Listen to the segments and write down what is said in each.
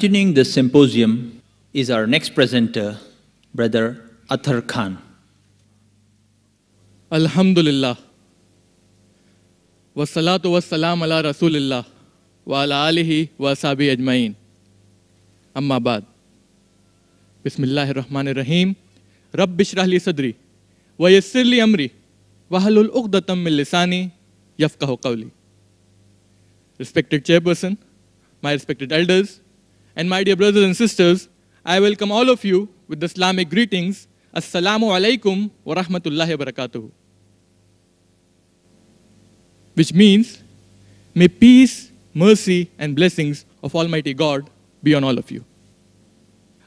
Continuing this symposium is our next presenter, Brother Athar Khan. Alhamdulillah. Wassalatu wassalam ala Rasulillah wa ala alihi wa sabi ajmain. Amma ba'd. Bismillahir Rahmanir Rahim. Rabbi sadri wa yassirli amri wa halul uqdatam min lisani yafqahu qawli. Respected chairperson, my respected elders, and my dear brothers and sisters, I welcome all of you with the Islamic greetings. Assalamu alaikum wa rahmatullahi wa barakatuh. Which means, may peace, mercy, and blessings of Almighty God be on all of you.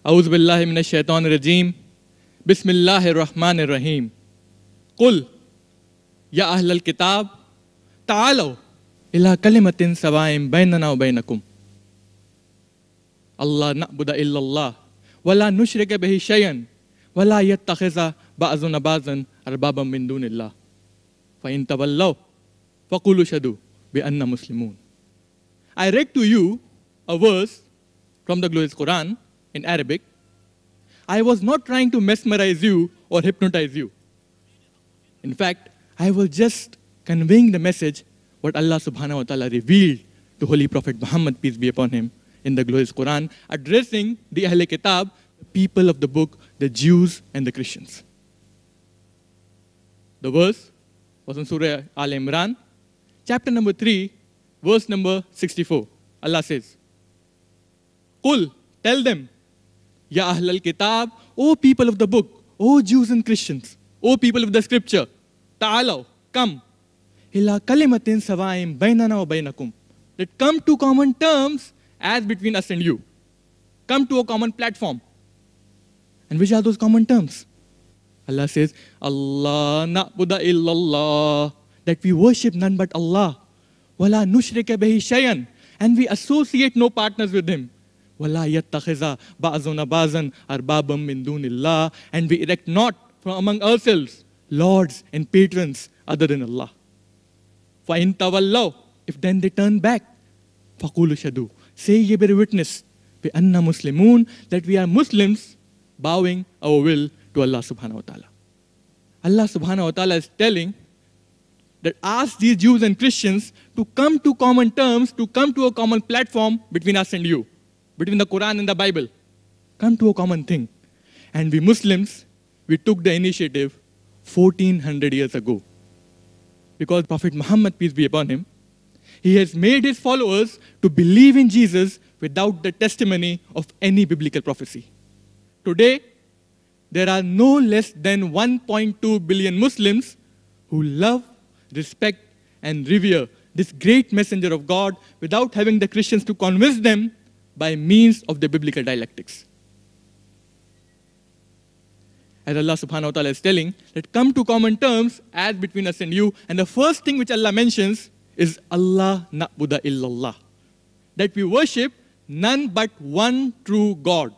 أعوذ بالله من الشيطان الرجيم بسم الله rahim Qul ya يا أهل الكتاب تعالوا kalimatin كلمة سواء بيننا وبينكم Allah na'buda illallah. Wala nushrika bihi shayan. Wala yattakhiza ba'zuna ba'zan arbabam min dunillah. Fa in tawallaw faqulu shadu bi anna muslimun. I read to you a verse from the glorious Quran in Arabic. I was not trying to mesmerize you or hypnotize you. In fact, I was just conveying the message what Allah subhanahu wa ta'ala revealed to Holy Prophet Muhammad, peace be upon him, in the glorious Quran, addressing the Ahle Kitab, the people of the book, the Jews and the Christians. The verse was in Surah Al Imran, chapter number 3, verse number 64. Allah says, "Kul, tell them, Ya Ahl al Kitab, O people of the book, O Jews and Christians, O people of the scripture, Ta'alaw, come, ila kalimatin sawaim bainana wa bainakum. That come to common terms as between us and you, come to a common platform. And which are those common terms? Allah says, Allah na'buda illallah, that we worship none but Allah. Wala nushrika bihi shayan, and we associate no partners with Him. Wala yattakhiza ba'zuna ba'zan arbabam min dunillah, and we erect not from among ourselves lords and patrons other than Allah. in tawallaw. If then they turn back, فَقُولُ شَدُوا Say ye bear witness, we anna Muslimun, that we are Muslims bowing our will to Allah subhanahu wa ta'ala. Allah subhanahu wa ta'ala is telling that ask these Jews and Christians to come to common terms, to come to a common platform between us and you, between the Quran and the Bible. Come to a common thing. And we Muslims, we took the initiative 1400 years ago. Because Prophet Muhammad, peace be upon him, he has made his followers to believe in Jesus without the testimony of any biblical prophecy. Today, there are no less than 1.2 billion Muslims who love, respect, and revere this great messenger of God without having the Christians to convince them by means of the biblical dialectics. As Allah subhanahu wa ta'ala is telling, that come to common terms as between us and you. And the first thing which Allah mentions is Allah Buddha illallah. That we worship none but one true God.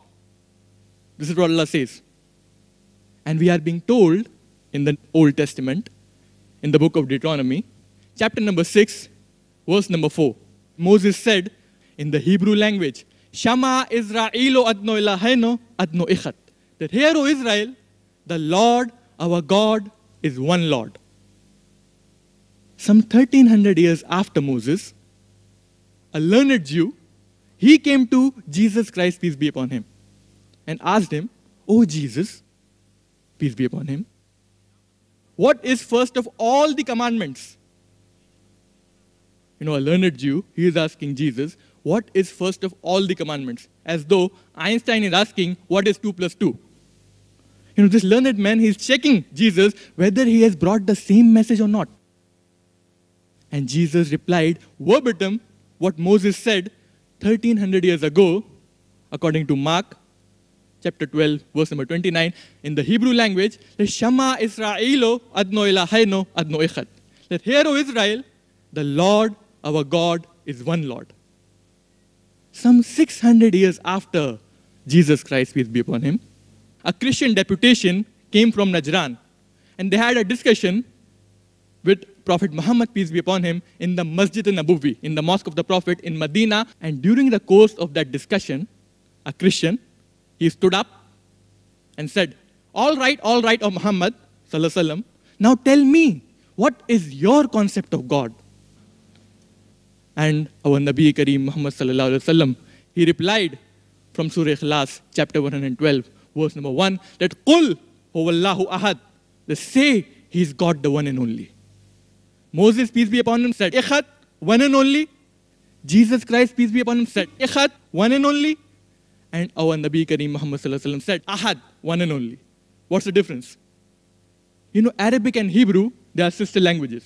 This is what Allah says. And we are being told in the Old Testament, in the book of Deuteronomy, chapter number 6, verse number 4. Moses said in the Hebrew language, Shama Israelo adno ilaheno adno ichat. That here, O Israel, the Lord our God is one Lord. Some 1300 years after Moses, a learned Jew, he came to Jesus Christ, peace be upon him, and asked him, Oh Jesus, peace be upon him, what is first of all the commandments? You know, a learned Jew, he is asking Jesus, What is first of all the commandments? As though Einstein is asking, What is 2 plus 2? You know, this learned man, he's checking Jesus whether he has brought the same message or not. And Jesus replied verbatim what Moses said 1300 years ago, according to Mark chapter 12, verse number 29. In the Hebrew language, Shema Israelo Adno Elahaino Adno Echad. That hear, O Israel, the Lord our God is one Lord. Some 600 years after Jesus Christ, peace be upon him, a Christian deputation came from Najran and they had a discussion with Prophet Muhammad, peace be upon him, in the Masjid al-Nabuwi, in the Mosque of the Prophet in Medina. And during the course of that discussion, a Christian, he stood up and said, all right, all right, O Muhammad, sallam, now tell me, what is your concept of God? And our Nabi Kareem Muhammad sallallahu alayhi wasallam, he replied from Surah Ikhlas, chapter 112, verse number 1, that Qul huwallahu ahad, they say, He's God the one and only. Moses, peace be upon him, said, Echat, one and only. Jesus Christ, peace be upon him, said, Echat, one and only. And our Nabi Kareem Muhammad said, Ahad, one and only. What's the difference? You know, Arabic and Hebrew, they are sister languages.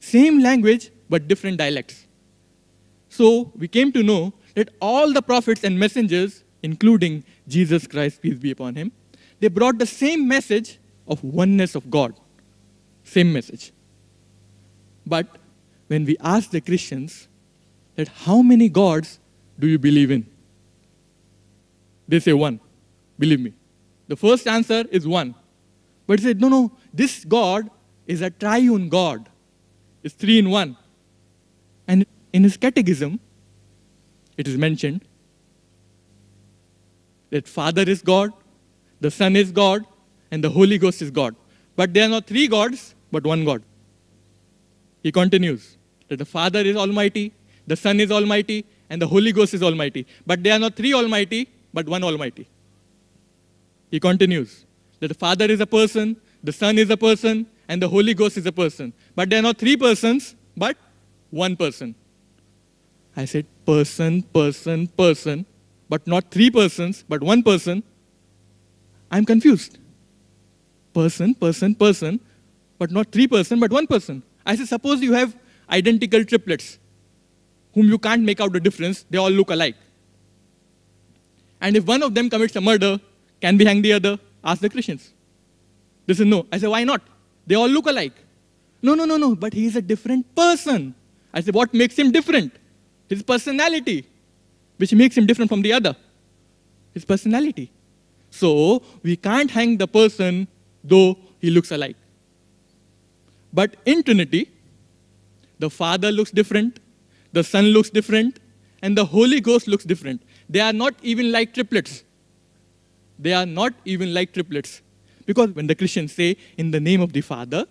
Same language, but different dialects. So we came to know that all the prophets and messengers, including Jesus Christ, peace be upon him, they brought the same message of oneness of God. Same message. But when we ask the Christians that how many gods do you believe in? They say one. Believe me. The first answer is one. But they said, no, no, this God is a triune God. It's three in one. And in his catechism, it is mentioned that Father is God, the Son is God, and the Holy Ghost is God. But they are not three gods, but one God. He continues that the Father is almighty, the Son is almighty, and the Holy Ghost is almighty. But they are not three almighty, but one almighty. He continues that the Father is a person, the Son is a person, and the Holy Ghost is a person. But they are not three persons, but one person. I said person, person, person, but not three persons, but one person. I'm confused. Person, person, person, but not three person, but one person. I said, suppose you have identical triplets whom you can't make out the difference, they all look alike. And if one of them commits a murder, can we hang the other? Ask the Christians. They said, no. I said, why not? They all look alike. No, no, no, no, but he is a different person. I said, what makes him different? His personality, which makes him different from the other. His personality. So we can't hang the person though he looks alike. But in Trinity, the Father looks different, the Son looks different, and the Holy Ghost looks different. They are not even like triplets. They are not even like triplets. Because when the Christians say, in the name of the Father,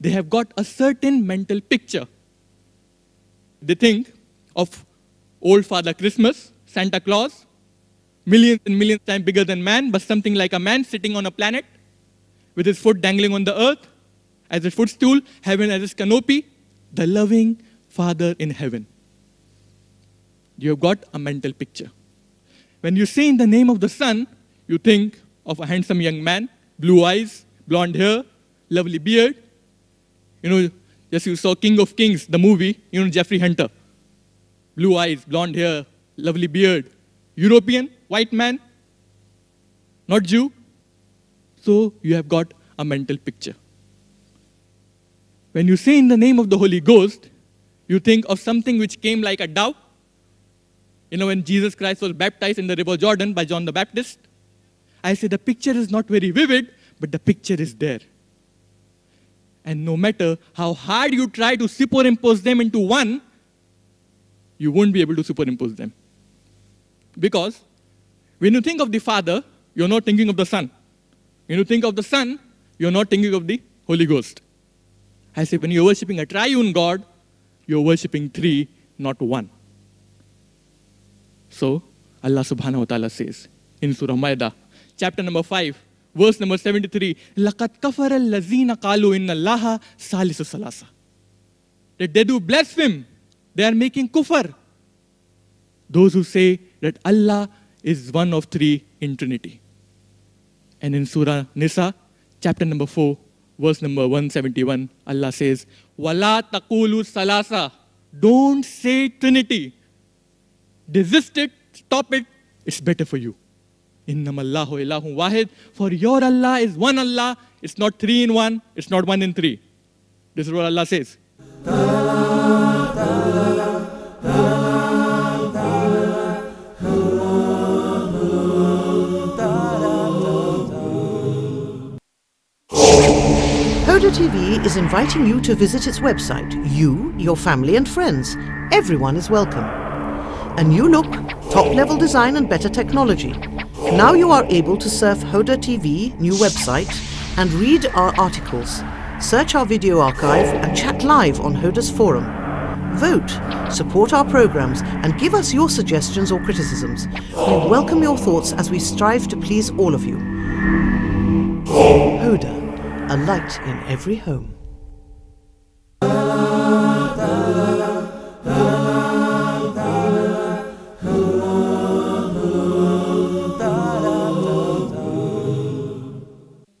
they have got a certain mental picture. They think of old Father Christmas, Santa Claus, millions and millions times bigger than man, but something like a man sitting on a planet with his foot dangling on the earth, as a footstool, heaven as a canopy, the loving Father in heaven. You have got a mental picture. When you say in the name of the Son, you think of a handsome young man, blue eyes, blonde hair, lovely beard. You know, just you saw King of Kings, the movie, you know, Jeffrey Hunter. Blue eyes, blonde hair, lovely beard. European, white man, not Jew. So you have got a mental picture. When you say in the name of the Holy Ghost, you think of something which came like a dove. You know, when Jesus Christ was baptized in the River Jordan by John the Baptist, I say the picture is not very vivid, but the picture is there. And no matter how hard you try to superimpose them into one, you won't be able to superimpose them. Because when you think of the Father, you're not thinking of the Son. When you think of the Son, you're not thinking of the Holy Ghost. I say, when you're worshiping a triune God, you're worshiping three, not one. So Allah subhanahu wa ta'ala says in Surah Maida, chapter number 5, verse number 73, لَقَدْ كَفَرَ الَّذِينَ قَالُوا إِنَّ اللَّهَ ثَالِثُ ثَلَاثَ That they do blaspheme. They are making kufr. Those who say that Allah is one of three in Trinity. And in Surah Nisa, chapter number 4, verse number 171, Allah says, Wala takulu salasa. Don't say Trinity. Desist it, stop it, it's better for you. Innam Allahu ilahum wahid. For your Allah is one Allah. It's not three in one. It's not one in three. This is what Allah says. Hoda TV is inviting you to visit its website. You, your family and friends. Everyone is welcome. A new look, top-level design and better technology. Now you are able to surf Hoda TV new website and read our articles, search our video archive and chat live on Hoda's forum. Vote, support our programs and give us your suggestions or criticisms. We welcome your thoughts as we strive to please all of you. Hoda a light in every home.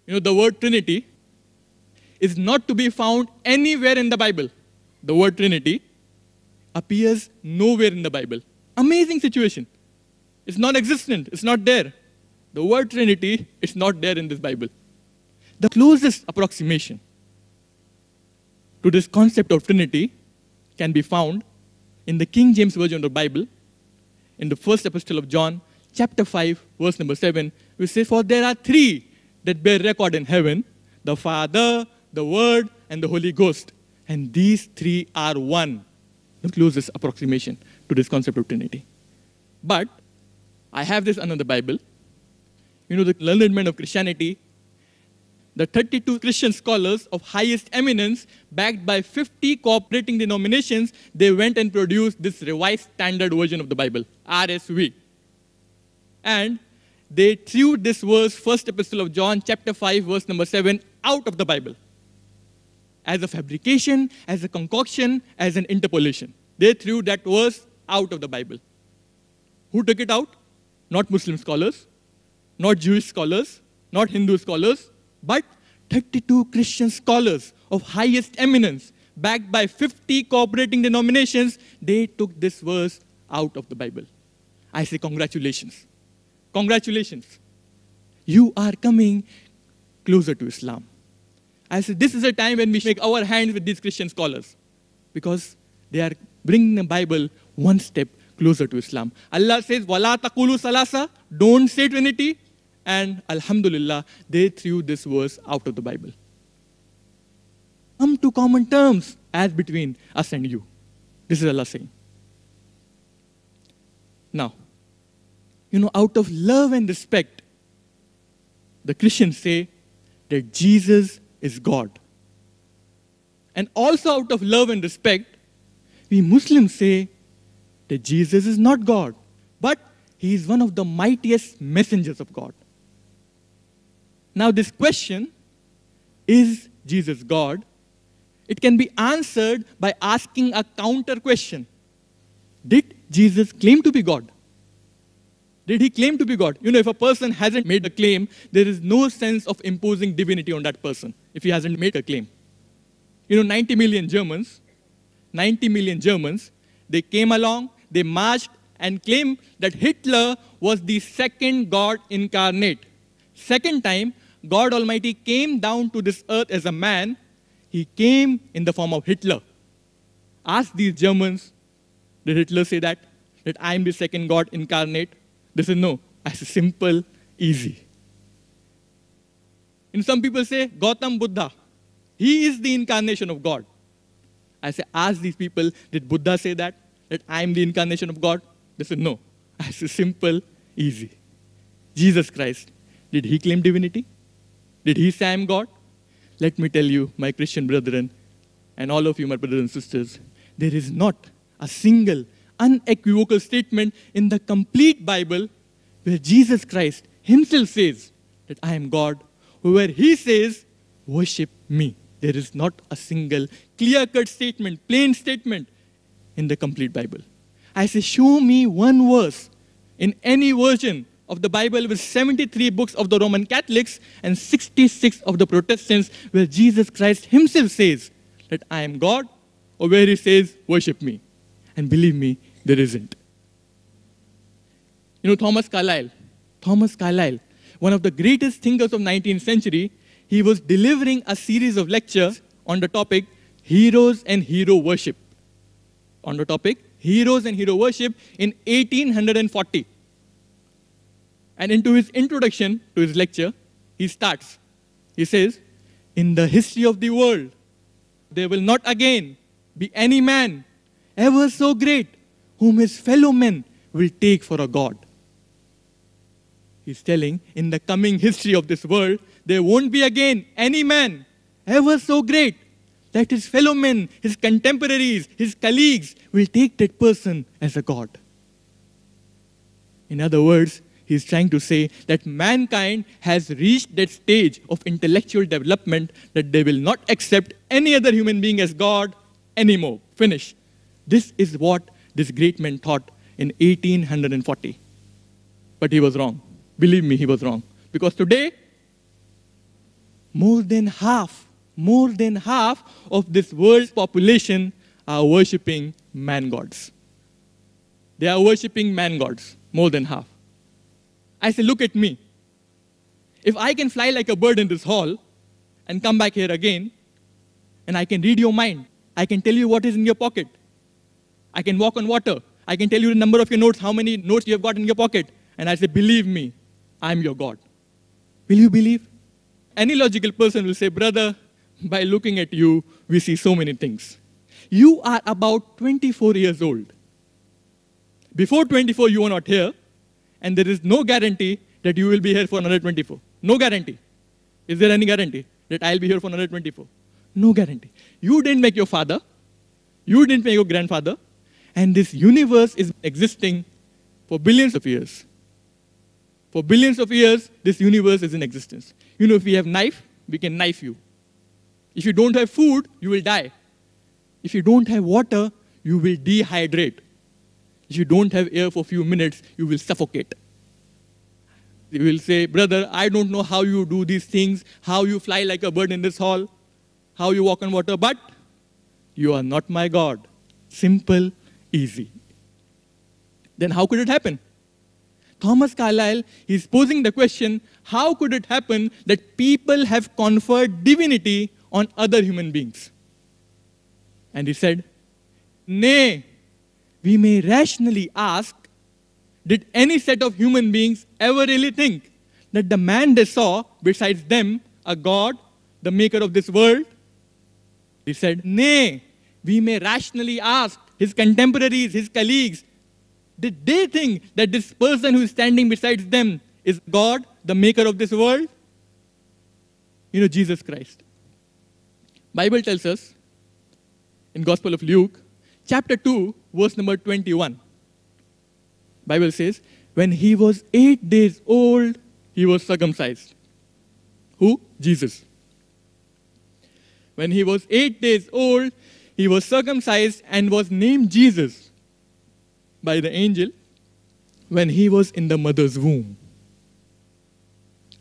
You know, the word Trinity is not to be found anywhere in the Bible. The word Trinity appears nowhere in the Bible. Amazing situation. It's non existent, it's not there. The word Trinity is not there in this Bible. The closest approximation to this concept of Trinity can be found in the King James Version of the Bible, in the first epistle of John, chapter 5, verse number 7, which says, For there are three that bear record in heaven the Father, the Word, and the Holy Ghost. And these three are one. The closest approximation to this concept of Trinity. But I have this another Bible. You know, the learned men of Christianity the 32 Christian scholars of highest eminence, backed by 50 cooperating denominations, they went and produced this revised standard version of the Bible, RSV. And they threw this verse, first epistle of John, chapter 5, verse number 7, out of the Bible as a fabrication, as a concoction, as an interpolation. They threw that verse out of the Bible. Who took it out? Not Muslim scholars, not Jewish scholars, not Hindu scholars, but 32 Christian scholars of highest eminence, backed by 50 cooperating denominations, they took this verse out of the Bible. I say, congratulations. Congratulations. You are coming closer to Islam. I say, this is a time when we shake our hands with these Christian scholars because they are bringing the Bible one step closer to Islam. Allah says, Wala taqulu salasa, don't say Trinity, and Alhamdulillah, they threw this verse out of the Bible. Come to common terms as between us and you. This is Allah saying. Now, you know, out of love and respect, the Christians say that Jesus is God. And also out of love and respect, we Muslims say that Jesus is not God, but he is one of the mightiest messengers of God. Now, this question is Jesus God? It can be answered by asking a counter question Did Jesus claim to be God? Did he claim to be God? You know, if a person hasn't made a claim, there is no sense of imposing divinity on that person if he hasn't made a claim. You know, 90 million Germans, 90 million Germans, they came along, they marched and claimed that Hitler was the second God incarnate. Second time, God Almighty came down to this earth as a man, he came in the form of Hitler. Ask these Germans, did Hitler say that? That I am the second God incarnate? They say no. I say simple, easy. And some people say Gautam Buddha. He is the incarnation of God. I say, ask these people, did Buddha say that? That I am the incarnation of God? They say no. I say simple, easy. Jesus Christ, did he claim divinity? Did he say, I'm God? Let me tell you, my Christian brethren, and all of you, my brothers and sisters, there is not a single unequivocal statement in the complete Bible where Jesus Christ himself says that I am God, where he says, Worship me. There is not a single clear cut statement, plain statement in the complete Bible. I say, Show me one verse in any version of the Bible with 73 books of the Roman Catholics and 66 of the Protestants, where Jesus Christ himself says that I am God, or where he says, Worship me. And believe me, there isn't. You know, Thomas Carlyle, Thomas Carlyle, one of the greatest thinkers of 19th century, he was delivering a series of lectures on the topic heroes and hero worship. On the topic heroes and hero worship in 1840. And into his introduction to his lecture, he starts. He says, In the history of the world, there will not again be any man ever so great whom his fellow men will take for a god. He's telling, in the coming history of this world, there won't be again any man ever so great that his fellow men, his contemporaries, his colleagues will take that person as a god. In other words, he's trying to say that mankind has reached that stage of intellectual development that they will not accept any other human being as God anymore. Finish. This is what this great man thought in 1840. But he was wrong. Believe me, he was wrong. Because today, more than half, more than half of this world's population are worshipping man gods. They are worshipping man gods, more than half. I say, look at me. If I can fly like a bird in this hall and come back here again, and I can read your mind, I can tell you what is in your pocket, I can walk on water, I can tell you the number of your notes, how many notes you have got in your pocket, and I say, believe me, I'm your God. Will you believe? Any logical person will say, brother, by looking at you, we see so many things. You are about 24 years old. Before 24, you were not here and there is no guarantee that you will be here for another 24. No guarantee. Is there any guarantee that I'll be here for another 24? No guarantee. You didn't make your father. You didn't make your grandfather. And this universe is existing for billions of years. For billions of years, this universe is in existence. You know, if we have knife, we can knife you. If you don't have food, you will die. If you don't have water, you will dehydrate. If you don't have air for a few minutes, you will suffocate. They will say, Brother, I don't know how you do these things, how you fly like a bird in this hall, how you walk on water, but you are not my God. Simple, easy. Then how could it happen? Thomas Carlyle is posing the question how could it happen that people have conferred divinity on other human beings? And he said, Nay, we may rationally ask Did any set of human beings ever really think that the man they saw, besides them, a God, the maker of this world? They said, Nay, we may rationally ask his contemporaries, his colleagues, did they think that this person who is standing beside them is God, the maker of this world? You know, Jesus Christ. Bible tells us in Gospel of Luke chapter 2, verse number 21. Bible says, when he was eight days old, he was circumcised. Who? Jesus. When he was eight days old, he was circumcised and was named Jesus by the angel when he was in the mother's womb.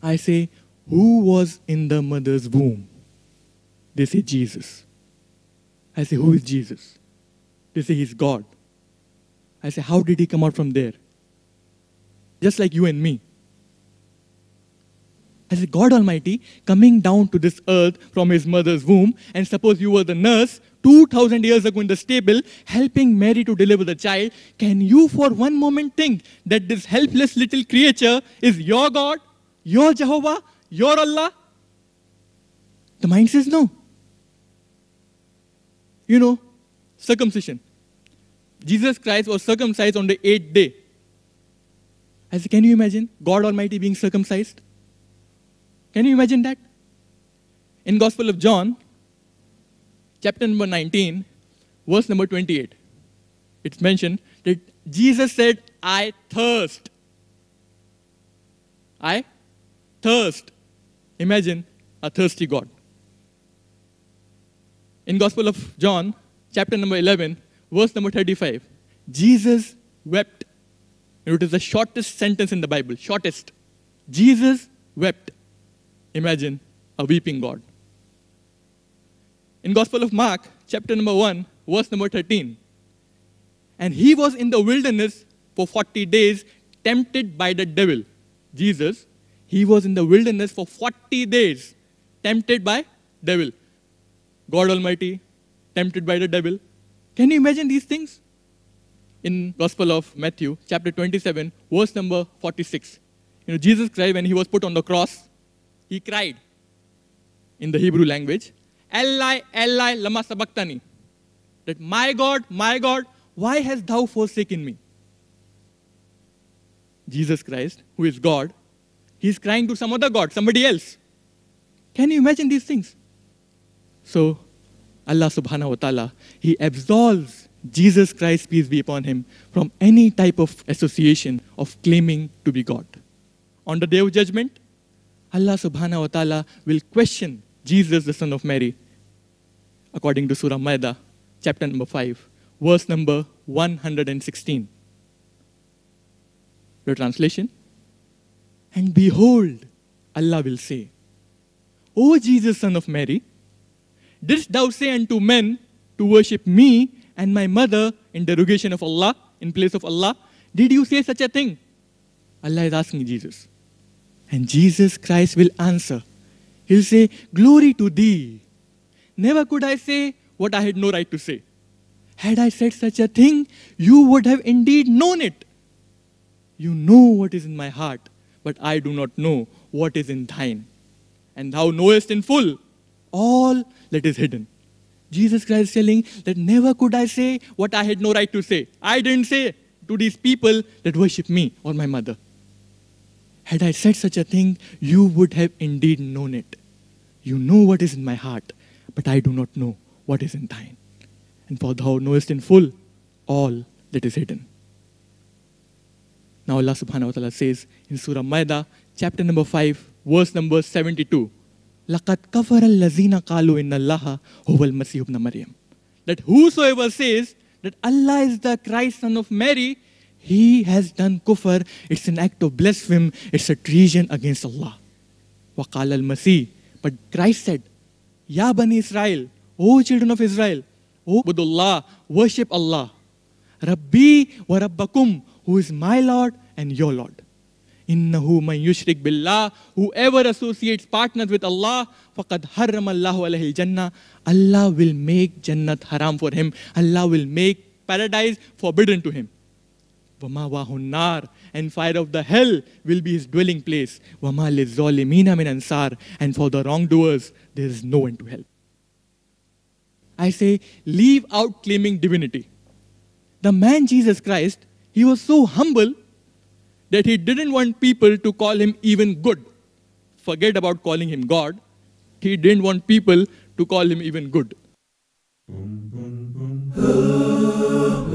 I say, Who was in the mother's womb? They say, Jesus. I say, Who is Jesus? They say he's God. I say, how did he come out from there? Just like you and me. I say, God Almighty coming down to this earth from his mother's womb, and suppose you were the nurse 2000 years ago in the stable helping Mary to deliver the child. Can you for one moment think that this helpless little creature is your God, your Jehovah, your Allah? The mind says no. You know, circumcision. Jesus Christ was circumcised on the eighth day. I said, Can you imagine God Almighty being circumcised? Can you imagine that? In Gospel of John, chapter number 19, verse number 28, it's mentioned that Jesus said, I thirst. I thirst. Imagine a thirsty God. In Gospel of John, chapter number 11, verse number 35. Jesus wept. It is the shortest sentence in the Bible, shortest. Jesus wept. Imagine a weeping God. In Gospel of Mark, chapter number 1, verse number 13. And he was in the wilderness for 40 days, tempted by the devil. Jesus, he was in the wilderness for 40 days, tempted by devil. God Almighty, tempted by the devil. Can you imagine these things? In Gospel of Matthew, chapter 27, verse number 46. You know, Jesus cried when he was put on the cross, he cried in the Hebrew language, Eli, Eli, lama sabachthani. That, my God, my God, why hast thou forsaken me? Jesus Christ, who is God, he's crying to some other God, somebody else. Can you imagine these things? So Allah subhanahu wa ta'ala, He absolves Jesus Christ, peace be upon Him, from any type of association of claiming to be God. On the day of judgment, Allah subhanahu wa ta'ala will question Jesus, the Son of Mary, according to Surah Maida, chapter number 5, verse number 116. The translation And behold, Allah will say, O Jesus, Son of Mary, Didst thou say unto men to worship me and my mother in derogation of Allah, in place of Allah? Did you say such a thing? Allah is asking Jesus. And Jesus Christ will answer. He'll say, Glory to thee. Never could I say what I had no right to say. Had I said such a thing, you would have indeed known it. You know what is in my heart, but I do not know what is in thine. And thou knowest in full all that is hidden. Jesus Christ telling that never could I say what I had no right to say. I didn't say to these people that worship me or my mother. Had I said such a thing, you would have indeed known it. You know what is in my heart, but I do not know what is in thine. And for thou knowest in full all that is hidden. Now Allah subhanahu wa ta'ala says in Surah Maida, chapter number 5, verse number 72. لَقَدْ كَفَرَ الَّذِينَ قَالُوا إِنَّ اللَّهَ هُوَ الْمَسِيحُ ابْنَ مَرْيَمَ That whosoever says that Allah is the Christ son of Mary, he has done kufr. It's an act of blasphemy. It's a treason against Allah. وَقَالَ الْمَسِيحُ But Christ said, Ya Bani Israel, O children of Israel, O Budullah, worship Allah. Rabbi wa Rabbakum, who is my Lord and your Lord. Innahu man yushrik billah. Whoever associates partners with Allah, faqad haram Allahu alayhi jannah. Allah will make Jannat haram for him. Allah will make paradise forbidden to him. Wama wahunar and fire of the hell will be his dwelling place. Wama lizalimina min ansar and for the wrongdoers there is no one to help. I say, leave out claiming divinity. The man Jesus Christ, he was so humble that he didn't want people to call him even good. Forget about calling him God. He didn't want people to call him even good.